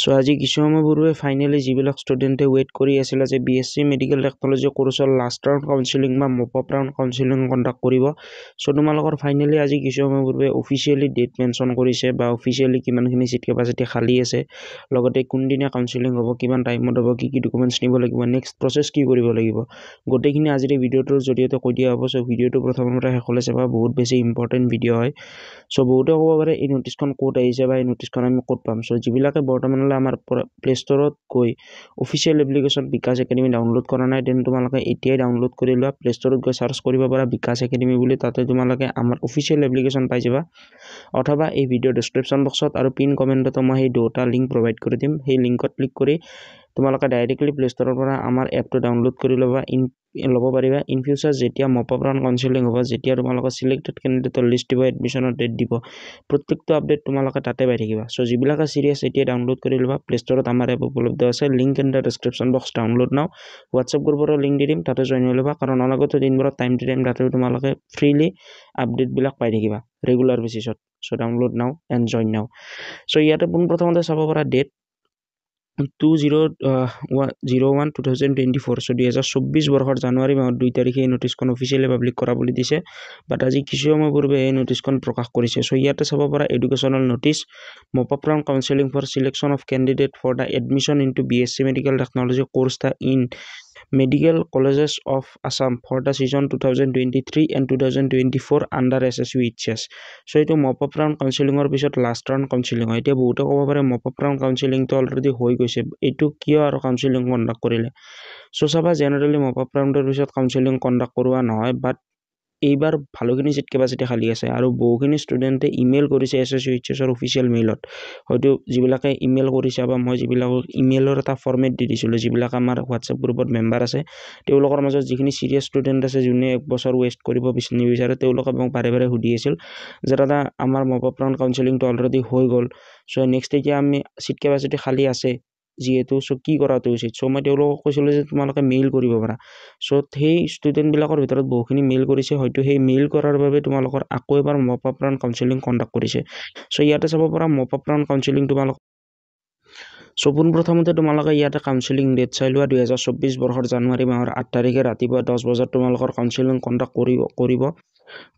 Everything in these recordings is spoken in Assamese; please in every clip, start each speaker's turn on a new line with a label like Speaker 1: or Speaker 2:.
Speaker 1: চ' আজি কিছু সময় বৰুৱে ফাইনেলি যিবিলাক ষ্টুডেণ্টে ৱেইট কৰি আছিলে যে B S C medical technology কোৰ্চৰ লাষ্ট ৰাউণ্ড কাউঞ্চিলিং বা মপআপ ৰাউণ্ড কাউঞ্চিলিং কণ্ডাক্ট কৰিব চ' তোমালোকৰ ফাইনেলি আজি কিছু সময় বৰুৱে অফিচিয়েলি ডেট মেনশ্যন কৰিছে বা অফিচিয়েলি কিমানখিনি ছিট কেপাচিটি খালী আছে লগতে কোনদিনা কাউঞ্চিলিং হ'ব কিমান টাইমত হ'ব কি কি ডকুমেণ্টছ নিব লাগিব নেক্সট প্ৰচেছ কি কৰিব লাগিব গোটেইখিনি আজিৰ ভিডিঅ'টোৰ জৰিয়তে কৈ দিয়া হ'ব চ' ভিডিঅ'টো প্ৰথমতে শেষলৈ চাবা বহুত বেছি ইম্পৰ্টেণ্ট ভিডিঅ' হয় চ' বহুতে ক'ব পাৰে এই নটিছখন ক'ত আহিছে বা এই নটিছখন আমি ক'ত পাম চ' যিবিলাকে বৰ্তমান তেনেহ'লে আমাৰ প্লে' ষ্ট'ৰত গৈ official application Bikash Academy download কৰা নাই দেন তোমালোকে এতিয়াই ডাউনলোড কৰি লোৱা প্লে' ষ্ট'ৰত গৈ চাৰ্চ কৰিব পাৰা বিকাশ একাডেমী বুলি তাতে তোমালোকে আমাৰ অফিচিয়েল এপ্লিকেশ্যন পাই যাবা অথবা এই ভিডিঅ' ডেছক্ৰিপশ্যন বক্সত আৰু পিন কমেণ্টতো মই সেই দুটা লিংক প্ৰভাইড কৰি দিম সেই লিংকত ক্লিক কৰি তোমালোকে ডাইৰেক্টলি প্লে' ষ্ট'ৰৰ পৰা আমাৰ এপটো ডাউনলোড কৰি ল'বা ইন ল'ব পাৰিবা ইন ফিউচাৰ যেতিয়া মপ আপ ৰাউন কাউঞ্চিলিং হ'ব যেতিয়া তোমালোকৰ চিলেক্টেড কেণ্ডিডেটৰ লিষ্ট দিব এডমিশ্যনৰ ডেট দিব প্ৰত্যেকটো আপডেট তোমালোকে তাতে পাই থাকিবা চ' যিবিলাকে চিৰিয়াছ এতিয়া ডাউনলোড কৰি ল'বা প্লে ষ্ট'ৰত আমাৰ এপ উপলব্ধ আছে link in the description box download now WhatsApp গ্ৰুপৰো লিংক দি দিম তাতে জইন হৈ ল'বা কাৰণ অনাগত দিনবোৰত টাইম টু টাইম তাতে তোমালোকে ফ্ৰীলি আপডেটবিলাক পাই থাকিবা ৰেগুলাৰ বেচিছত so' download now and join now so' ইয়াতে পোনপ্ৰথমতে চাব পৰা date to zero' one zero' one two thousand twenty four so' দুহেজাৰ চৌব্বিছ বৰ্ষৰ জানুৱাৰী মাহত দুই তাৰিখে এই নটিছখন অফিচিয়েলি পাব্লিক কৰা বুলি দিছে বাট আজি কিছু সময় পূৰ্বে এই নটিছখন প্ৰকাশ কৰিছে চ' ইয়াতে চাব পৰা educational notice mop up round counselling for selection of candidate for the admission into B S C medical technology course the in medical colleges of Assam for the session two thousand twenty three and two thousand twenty four under S S U H S so' এইটো মপ আপ ৰাউণ্ড কাউঞ্চিলিঙৰ পিছত লাষ্ট ৰাউণ্ড কাউঞ্চিলিং হয় এতিয়া বহুতে ক'ব পাৰে মপ আপ ৰাউণ্ড কাউঞ্চিলিংটো অলৰেডি হৈ গৈছে এইটো কিয় আৰু কাউঞ্চিলিং কণ্ডাক্ট কৰিলে চ' চাবা জেনেৰেলি মপ আপ ৰাউণ্ডৰ পিছত কাউঞ্চিলিং কণ্ডাক্ট কৰোৱা নহয় বাট এইবাৰ ভালোখিনি ছিট কেপাচিটি খালী আছে আৰু বহুখিনি ষ্টুডেণ্টে ইমেইল কৰিছে এছ এছ ইউ এইচ এছৰ অফিচিয়েল মেইলত হয়তো যিবিলাকে ইমেইল কৰিছে বা মই যিবিলাকক ইমেইলৰ এটা ফৰ্মেট দি দিছিলোঁ যিবিলাক আমাৰ হোৱাটছএপ গ্ৰুপত মেম্বাৰ আছে তেওঁলোকৰ মাজত যিখিনি ছিৰিয়াছ ষ্টুডেণ্ট আছে যোনে এক বছৰ ৱেষ্ট কৰিব নিবিচাৰে তেওঁলোকে মোক বাৰে বাৰে সুধি আছিল যে দাদা আমাৰ মপ প্ৰাণ কাউঞ্চেলিংটো অলৰেডি হৈ গ'ল চ' নেক্সট এতিয়া আমি ছিট কেপাচিটি খালী আছে যিহেতু চ' কি কৰাটো উচিত চ' মই তেওঁলোকক কৈছিলোঁ যে তোমালোকে মেইল কৰিব পাৰা চ' সেই ষ্টুডেণ্টবিলাকৰ ভিতৰত বহুখিনি মেইল কৰিছে হয়তো সেই মেইল কৰাৰ বাবে তোমালোকৰ আকৌ এবাৰ মপাপ্ৰাণ কাউঞ্চিলিং কণ্ডাক্ট কৰিছে চ' ইয়াতে চাব পৰা মপাপ্ৰাণ কাউঞ্চিলিং তোমালোক চ' পোনপ্ৰথমতে তোমালোকে ইয়াতে কাউঞ্চিলিং ডেট চাই লোৱা দুহেজাৰ চৌব্বিছ বৰ্ষৰ জানুৱাৰী মাহৰ আঠ তাৰিখে ৰাতিপুৱা দহ বজাত তোমালোকৰ কাউন্সিলিং কণ্ডাক্ট কৰিব কৰিব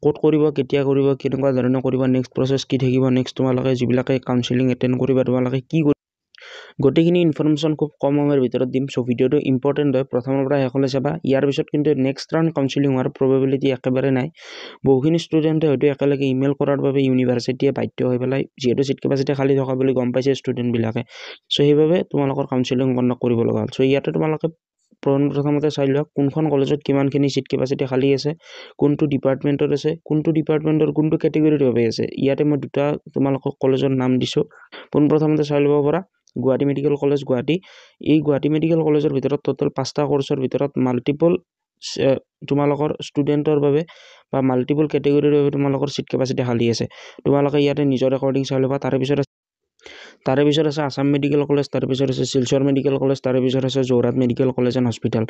Speaker 1: ক'ত কৰিব কেতিয়া কৰিব কেনেকুৱা ধৰণৰ কৰিব নেক্সট প্ৰচেছ কি থাকিব নেক্সট তোমালোকে যিবিলাকে কাউন্সিলিং এটেণ্ড কৰিবা তোমালোকে কি কৰিব গোটেইখিনি ইনফৰ্মেশ্যন খুব কম সময়ৰ ভিতৰত দিম চ' ভিডিঅ'টো ইম্পৰ্টেণ্ট হয় প্ৰথমৰ পৰা শেষলৈ চাবা ইয়াৰ পিছত কিন্তু নেক্সট ৰাউণ্ড কাউঞ্চিলিং হোৱাৰ প্ৰবেবিলিটি একেবাৰে নাই বহুখিনি ষ্টুডেণ্টে হয়তো একেলগে ইমেইল কৰাৰ বাবে ইউনিভাৰ্চিটিয়ে বাধ্য হৈ পেলাই যিহেতু ছিট কেপাচিটি খালী থকা বুলি গম পাইছে ষ্টুডেণ্টবিলাকে চ' সেইবাবে তোমালোকৰ কাউঞ্চিলিং কণ্ডাক্ট কৰিব লগা হ'ল চ' ইয়াতে তোমালোকে প্ৰথমতে চাই লোৱা কোনখন কলেজত কিমানখিনি ছিট কেপাচিটি খালী আছে কোনটো ডিপাৰ্টমেণ্টৰ আছে কোনটো ডিপাৰ্টমেণ্টৰ কোনটো কেটেগৰীৰ বাবে আছে ইয়াতে মই দুটা তোমালোকক কলেজৰ নাম দিছোঁ পোনপ্ৰথমতে চাই ল'ব পৰা গুৱাহাটী মেডিকেল কলেজ গুৱাহাটী এই গুৱাহাটী মেডিকেল কলেজৰ ভিতৰত টোটেল পাঁচটা কৰ্চৰ ভিতৰত মাল্টিপল তোমালোকৰ ষ্টুডেণ্টৰ বাবে বা মাল্টিপল কেটেগৰীৰ বাবে তোমালোকৰ ছিট কেপাচিটি খালী আছে তোমালোকে ইয়াতে নিজৰ একৰ্ডিং চাই ল'বা তাৰে পিছত তাৰে পিছত আছে আসাম মেডিকেল কলেজ তাৰ পিছত আছে শিলচৰ মেডিকেল কলেজ তাৰে পিছত আছে Jorhat medical college and hospital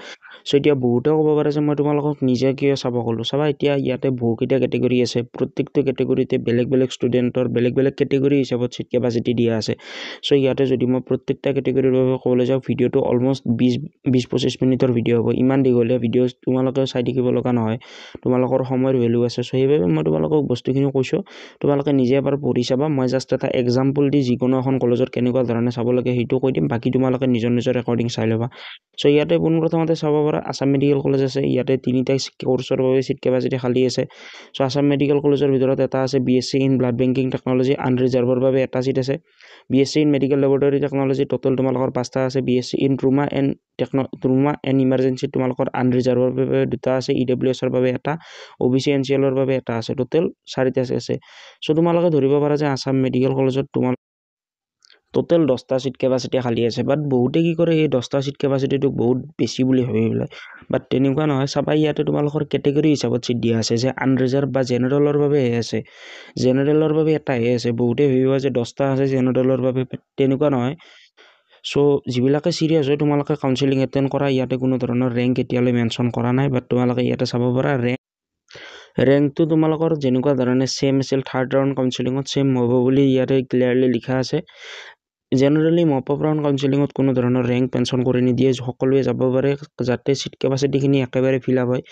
Speaker 1: so' এতিয়া বহুতে ক'ব পাৰে যে মই তোমালোকক নিজে কিয় চাব ক'লোঁ চাবা এতিয়া ইয়াতে বহুকেইটা কেটেগৰী আছে প্ৰত্যেকটো কেটেগৰীতে বেলেগ বেলেগ ষ্টুডেণ্টৰ বেলেগ বেলেগ কেটেগৰী হিচাপত চিট কেপাচিটি দিয়া আছে চ' ইয়াতে যদি মই প্ৰত্যেকটা কেটেগৰীৰ বাবে ক'বলৈ যাওঁ ভিডিঅ'টো অলমষ্ট বিছ বিছ পঁচিছ মিনিটৰ ভিডিঅ' হ'ব ইমান দীঘলীয়া ভিডিঅ' তোমালোকে চাই থাকিব লগা নহয় তোমালোকৰ সময়ৰ ভেলু আছে চ' সেইবাবে মই তোমালোকক বস্তুখিনি কৈছোঁ তোমালোকে নিজে এবাৰ পঢ়ি চাবা মই জাষ্ট এটা এক্সাম্পল দি যিকোনো এখন কলেজত কেনেকুৱা ধৰণে চাব লাগে সেইটো কৈ দিম বাকী তোমালোকে নিজৰ নিজৰ একৰ্ডিং চাই ল'বা চ' ইয়াতে পোনপ্ৰথমতে চাব পাৰা আছাম মেডিকেল কলেজ আছে ইয়াতে তিনিটাই কোৰ্চৰ বাবে চিট কেপাচিটি খালী আছে চ' আছাম মেডিকেল কলেজৰ ভিতৰত এটা আছে B S C in blood banking technology আনৰিজাৰ্ভৰ বাবে এটা চিট আছে B S C in medical laboratory technology total তোমালোকৰ পাঁচটা আছে B S C in trauma and টেকন ট্ৰুমা এণ্ড ইমাৰ্জেঞ্চি তোমালোকৰ আনৰিজাৰ্ভৰ বাবে দুটা আছে ই ডব্লিউ এছৰ বাবে এটা O' B C N C এলৰ বাবে এটা আছে টোটেল চাৰিটা আছে চ' তোমালোকে ধৰিব পাৰা যে আছাম মেডিকেল কলেজত তোমালোক টোটেল দহটা ছিট কেপাচিটি খালী আছে বাট বহুতে কি কৰে এই দহটা ছিট কেপাচিটিটো বহুত বেছি বুলি ভাবি পেলাই বাট তেনেকুৱা নহয় চাবা ইয়াতে তোমালোকৰ কেটেগৰী হিচাপত ছিট দিয়া আছে যে আনৰিজাৰ্ভ বা জেনেৰেলৰ বাবেহে আছে জেনেৰেলৰ বাবে এটাহে আছে বহুতে ভাবিব যে দহটা আছে জেনেৰেলৰ বাবে তেনেকুৱা নহয় চ' যিবিলাকে ছিৰিয়াছ হয় তোমালোকে কাউঞ্চেলিং এটেণ্ড কৰা ইয়াতে কোনো ধৰণৰ ৰেংক এতিয়ালৈ মেনশ্যন কৰা নাই বাট তোমালোকে ইয়াতে চাব পৰা ৰেংক ৰেংকটো তোমালোকৰ যেনেকুৱা ধৰণে ছেম আছিল থাৰ্ড ৰাউণ্ড কাউঞ্চেলিঙত ছেম হ'ব বুলি ইয়াতে ক্লিয়াৰলি লিখা আছে জেনেৰেলি মপাপ্ৰাণ কাউঞ্চিলিঙত কোনো ধৰণৰ ৰেংক পেঞ্চন কৰি নিদিয়ে সকলোৱে যাব পাৰে যাতে চিট কেপাচিটিখিনি একেবাৰে ফিল আপ হয়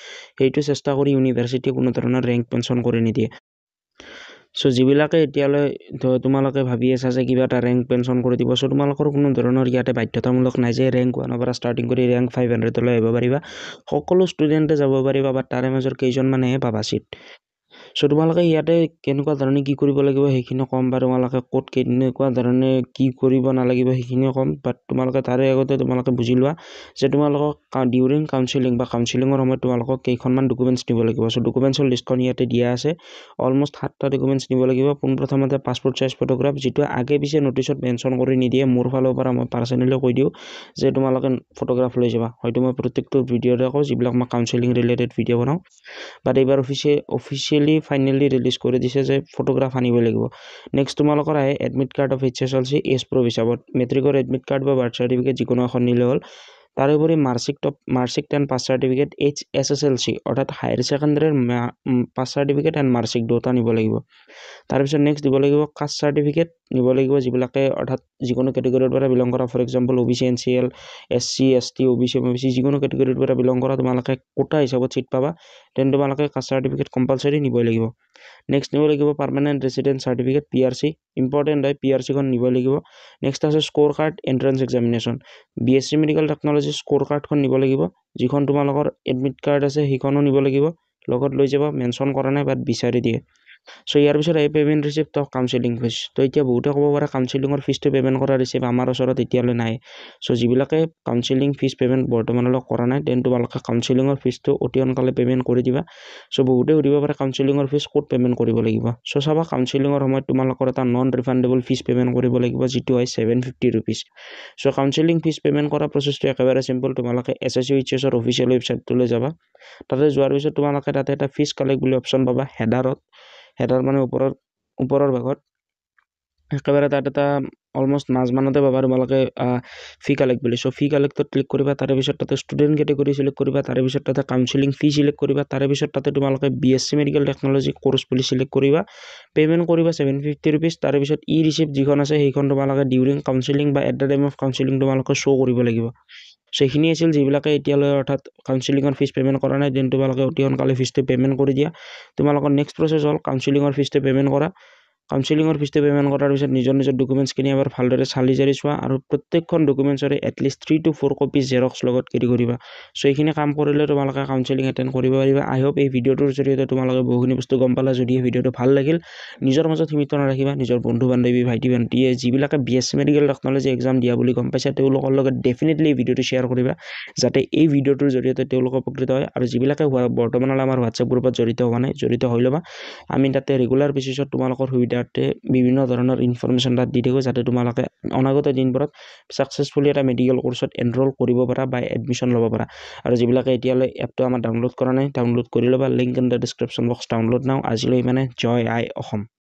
Speaker 1: সেইটো চেষ্টা কৰি ইউনিভাৰ্চিটিয়ে কোনো ধৰণৰ ৰেংক পেঞ্চন কৰি নিদিয়ে চ' যিবিলাকে এতিয়ালৈ তোমালোকে ভাবি আছা যে কিবা এটা ৰেংক পেঞ্চন কৰি দিব চ' তোমালোকৰ কোনো ধৰণৰ ইয়াতে বাধ্যতামূলক নাই যে ৰেংক ওৱানৰ পৰা ষ্টাৰ্টিং কৰি ৰেংক ফাইভ হাণ্ড্ৰেডলৈ আহিব পাৰিবা সকলো ষ্টুডেণ্টে যাব পাৰিবা বা তাৰে মাজৰ কেইজনমানেহে পাবা চিট চ' তোমালোকে ইয়াতে কেনেকুৱা ধৰণে কি কৰিব লাগিব সেইখিনি ক'ম বা তোমালোকে ক'ত কেনেকুৱা ধৰণে কি কৰিব নালাগিব সেইখিনি ক'ম বাট তোমালোকে তাৰে আগতে তোমালোকে বুজি লোৱা যে তোমালোকক ডিউৰিং কাউঞ্চিলিং বা কাউঞ্চিলিঙৰ সময়ত তোমালোকক কেইখনমান ডকুমেণ্টছ দিব লাগিব চ' ডকুমেণ্টছৰ লিষ্টখন ইয়াতে দিয়া আছে অলমষ্ট সাতটা ডকুমেণ্টছ নিব লাগিব পোনপ্ৰথমতে পাছপৰ্ট চাইজ ফটোগ্ৰাফ যিটো আগে পিছে নটিছত মেনশ্যন কৰি নিদিয়ে মোৰ ফালৰ পৰা মই পাৰ্চনেলি কৈ দিওঁ যে তোমালোকে ফটোগ্ৰাফ লৈ যাবা হয়তো মই প্ৰত্যেকটো ভিডিঅ'তে কওঁ যিবিলাক মই কাউঞ্চিলিং ৰিলেটেড ভিডিঅ' বনাওঁ বাট এইবাৰ অফিচিয়েলি অফিচিয়েলি ফাইনেলি ৰিলিজ কৰি দিছে যে ফটোগ্ৰাফ আনিব লাগিব নেক্সট তোমালোকৰ আহে admit card of H S L C S প্ৰ' হিচাপত মেট্ৰিকৰ এডমিট কাৰ্ড বা বাৰ্থ চাৰ্টিফিকেট যিকোনো এখন নিলে হ'ল তাৰোপৰি marksheet top marksheet ten pass certificate H S S L C অৰ্থাৎ হায়াৰ ছেকেণ্ডেৰীৰ পাছ চাৰ্টিফিকেট এণ্ড মাৰ্চিক দুটা নিব লাগিব তাৰপিছত নেক্সট দিব লাগিব কাষ্ট চাৰ্টিফিকেট নিব লাগিব যিবিলাকে অৰ্থাৎ যিকোনো কেটেগৰীৰ পৰা বিলং কৰা for example O' B C N C L S C S T O' B C M B C যিকোনো কেটেগৰীৰ পৰা বিলং কৰা তোমালোকে কোটা হিচাপত চিট পাবা দেন তোমালোকে কাষ্ট চাৰ্টিফিকেট কম্পালচৰি নিবই লাগিব নেক্সট নিব লাগিব permanent resident certificate P R C important হয় পি আৰ চিখন নিব লাগিব নেক্সট আছে score card entrance examination B S C medical technology score কাৰ্ডখন নিব লাগিব যিখন তোমালোকৰ এডমিট কাৰ্ড আছে সেইখনো নিব লাগিব লগত লৈ যাব মেনশ্যন কৰা নাই বাট বিচাৰি দিয়ে চ' ইয়াৰ পিছত এই payment receipt of counselling fees তো এতিয়া বহুতে ক'ব পাৰে কাউঞ্চিলিঙৰ ফিজটো পে'মেণ্ট কৰা ৰিচিপ্ট আমাৰ ওচৰত এতিয়ালৈ নাই চ' যিবিলাকে কাউঞ্চিলিং ফিজ পে'মেণ্ট বৰ্তমানলৈ কৰা নাই দেন তোমালোকে কাউঞ্চিলিঙৰ ফিজটো অতি সোনকালে পে'মেণ্ট কৰি দিবা চ' বহুতে সুধিব পাৰে কাউঞ্চিলিঙৰ ফিজ ক'ত পে'মেণ্ট কৰিব লাগিব চ' চাবা কাউঞ্চিলিঙৰ সময়ত তোমালোকৰ এটা নন ৰিফাণ্ডেবল ফিজ পে'মেণ্ট কৰিব লাগিব যিটো হয় seven fifty rupees so' counselling fees payment কৰা প্ৰচেছটো একেবাৰে চিম্পল তোমালোকে এছ এছ ইউ এইচ এছৰ অফিচিয়েল ৱেবছাইটটোলৈ যাবা তাতে যোৱাৰ পিছত তোমালোকে তাতে এটা ফিজ কালেক্ট বুলি অপশ্যন পাবা হেডাৰত হেডৰ মানে ওপৰত ওপৰৰ ভাগত একেবাৰে তাত এটা অলমষ্ট মাজমানতে পাবা তোমালোকে ফি কালেক্ট বুলি চ' ফি কালেক্টত ক্লিক কৰিবা তাৰপিছত তাতে ষ্টুডেণ্ট কেটেগৰী ছিলেক্ট কৰিবা তাৰপিছত তাতে কাউঞ্চিলিং ফি ছিলেক্ট কৰিবা তাৰপিছত তাতে তোমালোকে B S C medical technology course বুলি ছিলেক্ট কৰিবা পে'মেণ্ট কৰিবা ছেভেন ফিফটি ৰুপিজ তাৰপিছত ই ৰিচিপ্ট যিখন আছে সেইখন তোমালোকে ডিউৰিং কাউঞ্চিলিং বা at the time of counselling তোমালোকে শ্ব' কৰিব লাগিব চ' এইখিনি আছিল যিবিলাকে এতিয়ালৈ অৰ্থাৎ কাউন্সিলিঙৰ ফিজ পে'মেণ্ট কৰা নাই দেন তোমালোকে অতি সোনকালে ফিজটো পে'মেণ্ট কৰি দিয়া তোমালোকৰ নেক্সট প্ৰচেছ হ'ল কাউন্সিলিঙৰ ফিজটো পে'মেণ্ট কৰা কাউন্সিলিঙৰ ফিজটো পে'মেণ্ট কৰাৰ পিছত নিজৰ নিজৰ ডকুমেণ্টছখিনি এবাৰ ভালদৰে চালি জাৰি চোৱা আৰু প্ৰত্যেকখন ডকুমেণ্টছৰে at least three two four copy xerox লগত কেৰি কৰিবা চ' এইখিনি কাম কৰিলে তোমালোকে কাউন্সেলিং এটেণ্ড কৰিব পাৰিবা আই হোপ এই ভিডিঅ'টোৰ জৰিয়তে তোমালোকে বহুখিনি বস্তু গম পালা যদিহে ভিডিঅ'টো ভাল লাগিল নিজৰ মাজত সীমিত নাৰাখিবা নিজৰ বন্ধু বান্ধৱী ভাইটি ভণ্টিয়ে যিবিলাকে B S medical technology exam দিয়া বুলি গম পাইছে তেওঁলোকৰ লগত ডেফিনেটলি এই ভিডিঅ'টো শ্বেয়াৰ কৰিবা যাতে এই ভিডিঅ'টোৰ জৰিয়তে তেওঁলোকৰ উপকৃত হয় আৰু যিবিলাকে হোৱা বৰ্তমানলৈ আমাৰ হোৱাটছএপ গ্ৰুপত জড়িত হোৱা নাই জড়িত হৈ ল'বা আমি তাতে ৰেগুলাৰ বেচিছত তোমালোকৰ সুবিধা ইয়াতে বিভিন্ন ধৰণৰ ইনফৰমেশ্যন তাত দি থাকোঁ যাতে তোমালোকে অনাগত দিনবোৰত ছাকচেছফুলি এটা মেডিকেল ক'ৰ্চত এনৰোল কৰিব পাৰা বা এডমিশ্যন ল'ব পাৰা আৰু যিবিলাকে এতিয়ালৈ এপটো আমাৰ ডাউনলোড কৰা নাই ডাউনলোড কৰি ল'বা link in the description box download now আজিলৈ মানে জয় আই অসম